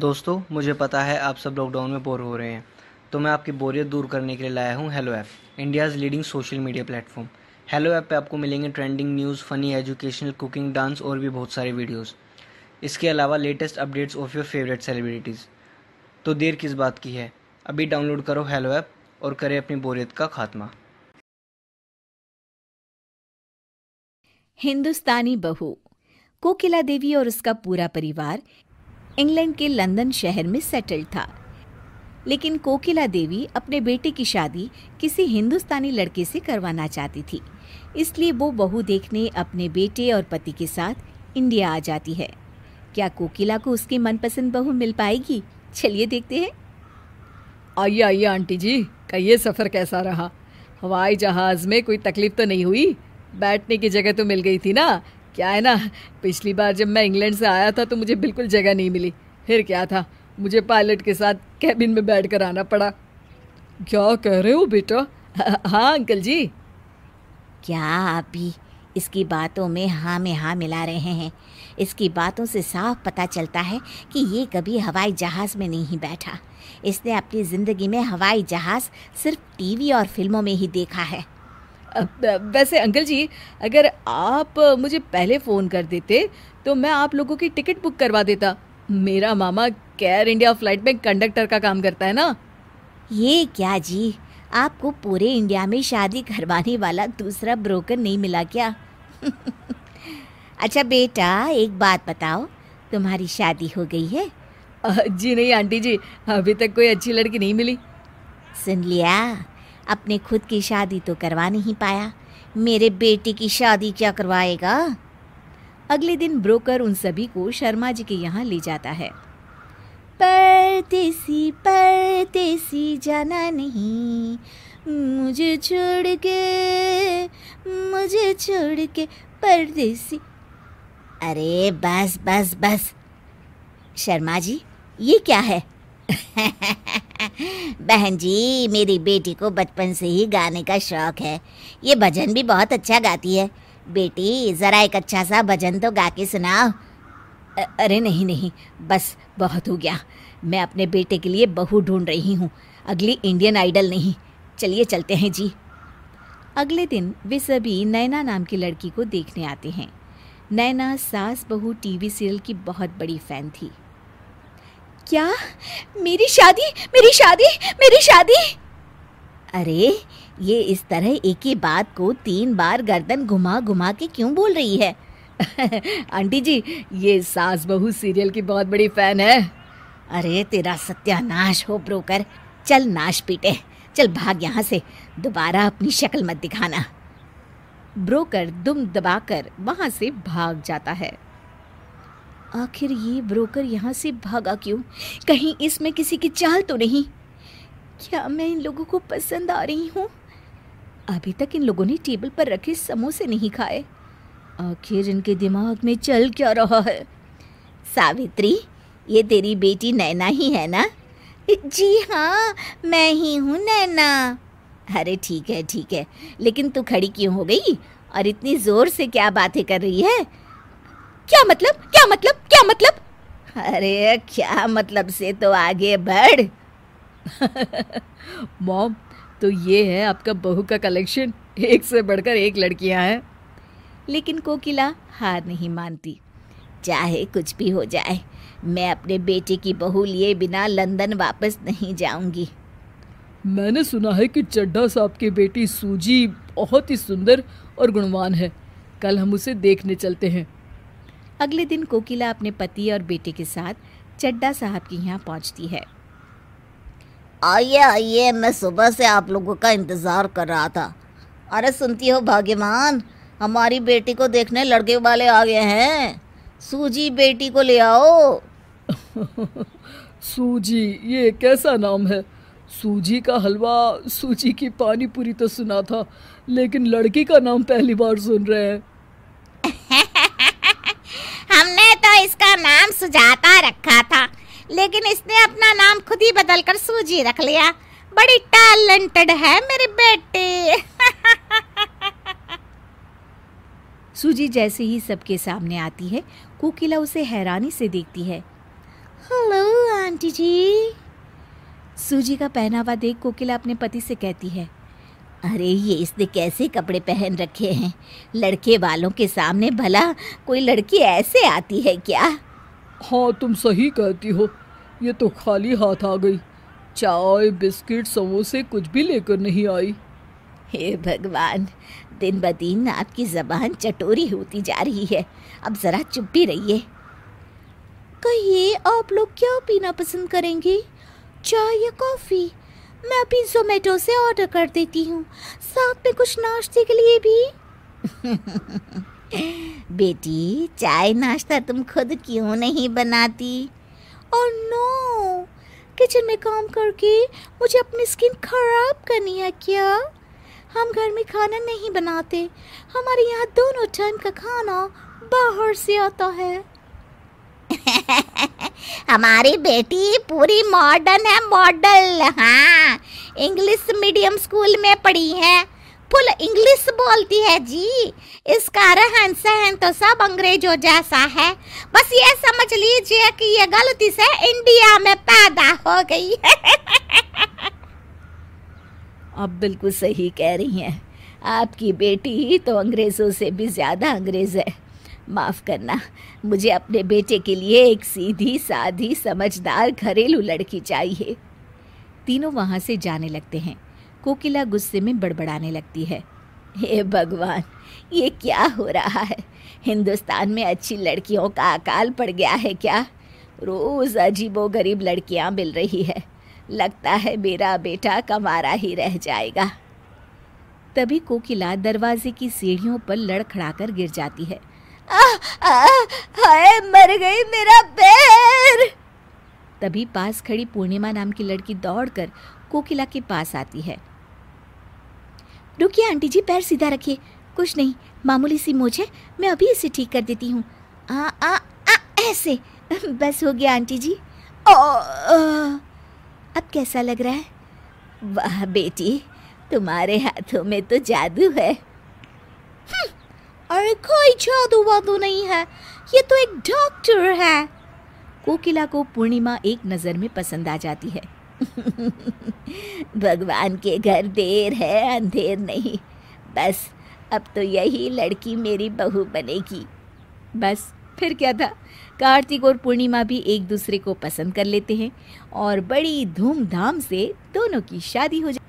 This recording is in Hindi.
दोस्तों मुझे पता है आप सब लॉकडाउन में बोर हो रहे हैं तो मैं आपकी बोरियत दूर करने के लिए लाया हूँ hello app India's leading social media platform hello app पे आपको मिलेंगे trending news funny educational cooking dance और भी बहुत सारे वीडियोस इसके अलावा latest updates of your favourite celebrities तो देर किस बात की है अभी डाउनलोड करो हेलो ऐप और करें अपनी बोरियत का खात्मा हिंदुस्तानी बहू कोकिला देवी और उसका पूरा परिवार इंग्लैंड के लंदन शहर में सेटल था लेकिन कोकिला देवी अपने बेटे की शादी किसी हिंदुस्तानी लड़के से करवाना चाहती थी इसलिए वो बहू देखने अपने बेटे और पति के साथ इंडिया आ जाती है क्या कोकिला को उसकी मनपसंद बहू मिल पाएगी चलिए देखते हैं आइए आइए आंटी जी का ये सफ़र कैसा रहा हवाई जहाज़ में कोई तकलीफ तो नहीं हुई बैठने की जगह तो मिल गई थी ना क्या है ना पिछली बार जब मैं इंग्लैंड से आया था तो मुझे बिल्कुल जगह नहीं मिली फिर क्या था मुझे पायलट के साथ कैबिन में बैठ कर आना पड़ा क्या कह रहे हो बेटा हाँ अंकल जी क्या आप भी इसकी बातों में हाँ में हाँ मिला रहे हैं इसकी बातों से साफ पता चलता है कि ये कभी हवाई जहाज़ में नहीं बैठा इसने अपनी ज़िंदगी में हवाई जहाज़ सिर्फ टीवी और फिल्मों में ही देखा है वैसे अंकल जी अगर आप मुझे पहले फ़ोन कर देते तो मैं आप लोगों की टिकट बुक करवा देता मेरा मामा केयर इंडिया फ्लाइट में कंडक्टर का काम करता है ना ये क्या जी आपको पूरे इंडिया में शादी करवाने वाला दूसरा ब्रोकर नहीं मिला क्या अच्छा बेटा एक बात बताओ तुम्हारी शादी हो गई है जी नहीं आंटी जी अभी तक कोई अच्छी लड़की नहीं मिली सुन लिया अपने खुद की शादी तो करवा नहीं पाया मेरे बेटे की शादी क्या करवाएगा अगले दिन ब्रोकर उन सभी को शर्मा जी के यहाँ ले जाता है परदेसी परदेसी जाना नहीं मुझे छोड़ के मुझे छोड़ के परदेसी अरे बस बस बस शर्मा जी ये क्या है बहन जी मेरी बेटी को बचपन से ही गाने का शौक है ये भजन भी बहुत अच्छा गाती है बेटी ज़रा एक अच्छा सा भजन तो गा के सुनाओ अरे नहीं नहीं बस बहुत हो गया मैं अपने बेटे के लिए बहू ढूंढ रही हूँ अगली इंडियन आइडल नहीं चलिए चलते हैं जी अगले दिन वे सभी नैना नाम की लड़की को देखने आते हैं नैना सास बहू टीवी सीरियल की बहुत बड़ी फ़ैन थी क्या मेरी शादी मेरी शादी मेरी शादी अरे ये इस तरह एक ही बात को तीन बार गर्दन घुमा घुमा के क्यों बोल रही है आंटी जी ये सास बहू सीरियल की बहुत बड़ी फैन है अरे तेरा सत्यानाश हो ब्रोकर चल नाश पीटे चल भाग यहाँ से दोबारा अपनी शक्ल मत दिखाना ब्रोकर दुम दबाकर वहां से भाग जाता है आखिर ये ब्रोकर यहाँ से भागा क्यों कहीं इसमें किसी की चाल तो नहीं क्या मैं इन लोगों को पसंद आ रही हूँ अभी तक इन लोगों ने टेबल पर रखे समोसे नहीं खाए आखिर इनके दिमाग में चल क्या रहा है सावित्री ये तेरी बेटी नैना ही है ना जी हाँ मैं ही हूँ नैना अरे ठीक है ठीक है लेकिन तू खड़ी क्यों हो गई और इतनी ज़ोर से क्या बातें कर रही है क्या मतलब क्या मतलब क्या मतलब अरे क्या मतलब से तो आगे बढ़ मॉम तो ये है आपका बहू का कलेक्शन एक से बढ़कर एक लड़कियां हैं लेकिन कोकिला हार नहीं मानती चाहे कुछ भी हो जाए मैं अपने बेटे की बहू लिए बिना लंदन वापस नहीं जाऊंगी मैंने सुना है कि चड्ढा साहब की बेटी सूजी बहुत ही सुंदर और गुणवान है कल हम उसे देखने चलते हैं अगले दिन कोकिला अपने पति और बेटे के साथ चड्डा साहब के यहाँ पहुँचती है आइए आइए मैं सुबह से आप लोगों का इंतज़ार कर रहा था अरे सुनती हो भाग्यवान हमारी बेटी को देखने लड़के वाले आ गए हैं सूजी बेटी को ले आओ सूजी ये कैसा नाम है सूजी का हलवा सूजी की पानी पूरी तो सुना था लेकिन लड़की का नाम पहली बार सुन रहे हैं इसका नाम सुजाता रखा था लेकिन इसने अपना नाम खुद ही बदल कर सूजी रख लिया बड़ी टैलेंटेड है मेरे बेटे सूजी जैसे ही सबके सामने आती है कोकिला उसे हैरानी से देखती है हेलो आंटी जी सूजी का पहनावा देख कोकिला अपने पति से कहती है अरे ये इसने कैसे कपड़े पहन रखे हैं लड़के वालों के सामने भला कोई लड़की ऐसे आती है क्या हाँ तुम सही कहती हो ये तो खाली हाथ आ गई चाय बिस्किट समोसे कुछ भी लेकर नहीं आई हे भगवान दिन ब दिन आपकी जबान चटोरी होती जा रही है अब ज़रा चुप भी रहिए कहिए आप लोग क्या पीना पसंद करेंगे चाय या कॉफ़ी मैं अभी जोमेटो से ऑर्डर कर देती हूँ साथ में कुछ नाश्ते के लिए भी बेटी चाय नाश्ता तुम खुद क्यों नहीं बनाती और नो किचन में काम करके मुझे अपनी स्किन खराब करनी है क्या हम घर में खाना नहीं बनाते हमारे यहाँ दोनों टाइम का खाना बाहर से आता है हमारी बेटी पूरी मॉडर्न है मॉडल हाँ इंग्लिश मीडियम स्कूल में पढ़ी है फुल इंग्लिश बोलती है जी इस कारण सहन तो सब अंग्रेजों जैसा है बस ये समझ लीजिए कि ये गलती से इंडिया में पैदा हो गई है आप बिल्कुल सही कह रही हैं आपकी बेटी ही तो अंग्रेज़ों से भी ज़्यादा अंग्रेज़ है माफ़ करना मुझे अपने बेटे के लिए एक सीधी साधी समझदार घरेलू लड़की चाहिए तीनों वहाँ से जाने लगते हैं कोकिला गुस्से में बड़बड़ाने लगती है हे भगवान ये क्या हो रहा है हिंदुस्तान में अच्छी लड़कियों का अकाल पड़ गया है क्या रोज़ अजीबो गरीब लड़कियाँ मिल रही है लगता है मेरा बेटा कमारा ही रह जाएगा तभी कोकिला दरवाजे की सीढ़ियों पर लड़खड़ाकर गिर जाती है हाय मर गई मेरा पैर तभी पास खड़ी पूर्णिमा नाम की लड़की दौड़कर कोकिला के पास आती है रुकिए आंटी जी पैर सीधा रखिए कुछ नहीं मामूली सी मोच है मैं अभी इसे ठीक कर देती हूँ ऐसे बस हो गया आंटी जी ओ, ओ, अब कैसा लग रहा है वाह बेटी तुम्हारे हाथों में तो जादू है हम्म, अरे कोई जादू वादू नहीं है ये तो एक डॉक्टर है कोकिला को पूर्णिमा एक नज़र में पसंद आ जाती है भगवान के घर देर है अंधेर नहीं बस अब तो यही लड़की मेरी बहू बनेगी बस फिर क्या था कार्तिक और पूर्णिमा भी एक दूसरे को पसंद कर लेते हैं और बड़ी धूमधाम से दोनों की शादी हो जाती